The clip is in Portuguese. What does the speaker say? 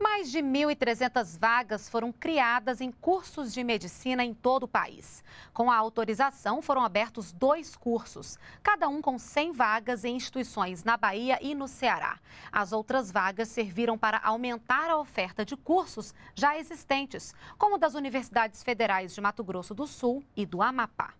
Mais de 1.300 vagas foram criadas em cursos de medicina em todo o país. Com a autorização, foram abertos dois cursos, cada um com 100 vagas em instituições na Bahia e no Ceará. As outras vagas serviram para aumentar a oferta de cursos já existentes, como das universidades federais de Mato Grosso do Sul e do Amapá.